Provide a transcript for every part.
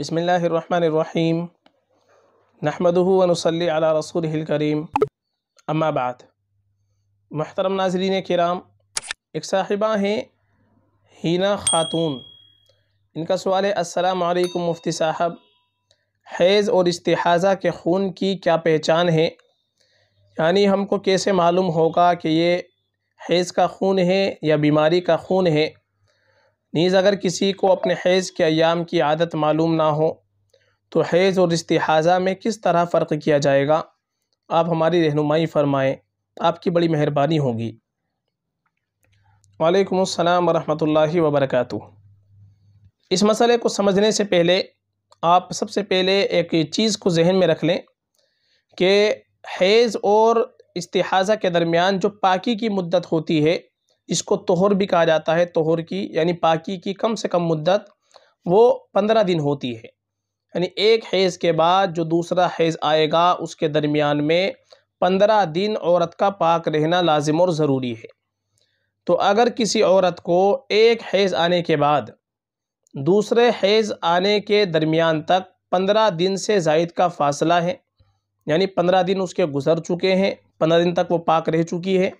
बसमीम नहमदूनसली अला रसूल करीम अम्माबाद महतरम नाजरीन कराम एक साहिबा हैं हीना खातून इनका सवाल है असलकम मुफ्ती साहब हैज़ और इस्तेहाज़ा के खून की क्या पहचान है यानी हमको कैसे मालूम होगा कि ये हैज़ का खून है या बीमारी का खून है नीज़ अगर किसी को अपने हैज़ के अयाम की आदत मालूम ना हो तो हैज़ और इस्तिहाज़ा में किस तरह फ़र्क किया जाएगा आप हमारी रहनुमाई फरमाएँ आपकी बड़ी मेहरबानी होगी वालेकुम अस्सलाम वरहमतुल्लाहि वबरकatuh इस मसले को समझने से पहले आप सबसे पहले एक चीज़ को जहन में रख लें कि हैज़ और इस्तिहाज़ा के दरमियान जो पाकी की मुद्दत होती है इसको तोहर भी कहा जाता है तोहर की यानी पाकी की कम से कम मुद्दत वो पंद्रह दिन होती है यानी एक हैज़ के बाद जो दूसरा हैज़ आएगा उसके दरमियान में पंद्रह दिन औरत का पाक रहना लाजिम और ज़रूरी है तो अगर किसी औरत को एक हैज़ आने के बाद दूसरे हैज़ आने के दरमियान तक पंद्रह दिन से जायद का फासला है यानी पंद्रह दिन उसके गुजर चुके हैं पंद्रह दिन तक वो पाक रह चुकी है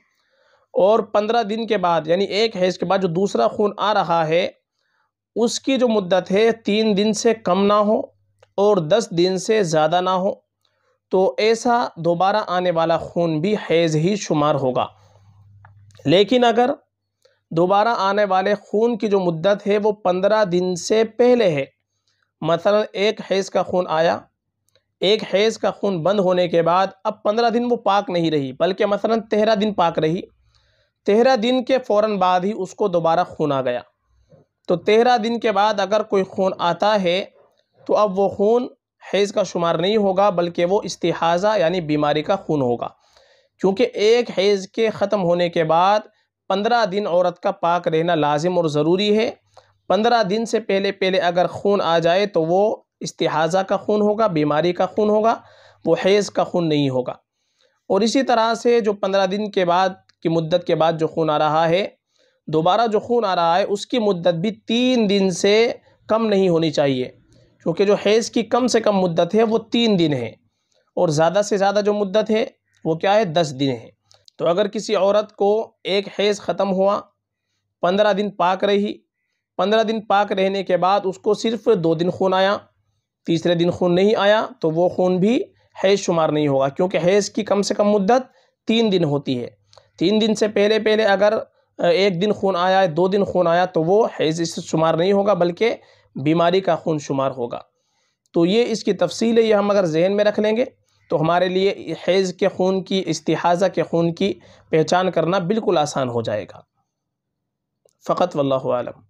और पंद्रह दिन के बाद यानी एक हैज के बाद जो दूसरा खून आ रहा है उसकी जो मुद्दत है तीन दिन से कम ना हो और दस दिन से ज़्यादा ना हो तो ऐसा दोबारा आने वाला खून भी हैज़ ही शुमार होगा लेकिन अगर दोबारा आने वाले खून की जो मुद्दत है वो पंद्रह दिन से पहले है मसलन एक हैज़ का खून आया एक हैज़ का खून बंद होने के बाद अब पंद्रह दिन वो पाक नहीं रही बल्कि मसलन तेरह दिन पाक रही तेरह दिन के फ़ौर बाद ही उसको दोबारा खून आ गया तो तेरह दिन के बाद अगर कोई खून आता है तो अब वो खून हैज़ का शुमार नहीं होगा बल्कि वो इस्तेहाज़ा यानी बीमारी का खून होगा क्योंकि एक हैज़ के ख़त्म होने के बाद पंद्रह दिन औरत का पाक रहना लाजिम और ज़रूरी है पंद्रह दिन से पहले पहले अगर खून आ जाए तो वो इस्तेहाज़ा का खून होगा बीमारी का खून होगा वो हैज़ का खून नहीं होगा और इसी तरह से जो पंद्रह दिन के बाद की मुद्दत के बाद जो खून आ रहा है दोबारा जो खून आ रहा है उसकी मुद्दत भी तीन दिन से कम नहीं होनी चाहिए क्योंकि जो हैज़ की कम से कम मुद्दत है वो तीन दिन है और ज़्यादा से ज़्यादा जो मुद्दत है वो क्या है दस दिन है तो अगर किसी औरत को एक हैज़ ख़त्म हुआ पंद्रह दिन पाक रही पंद्रह दिन पाक रहने के बाद उसको सिर्फ दो दिन खून आया तीसरे दिन खून नहीं आया तो वो खून भी हैज़ शुमार नहीं होगा क्योंकि हैज़ की कम से कम मुद्दत तीन दिन होती है तीन दिन से पहले पहले अगर एक दिन खून आया दो दिन खून आया तो वो हैज़ इससे शुमार नहीं होगा बल्कि बीमारी का खून शुमार होगा तो ये इसकी तफसील है ये हम अगर जहन में रख लेंगे तो हमारे लिए हैज़ के खून की इस्तिहाज़ा के खून की पहचान करना बिल्कुल आसान हो जाएगा फ़कत वल्लम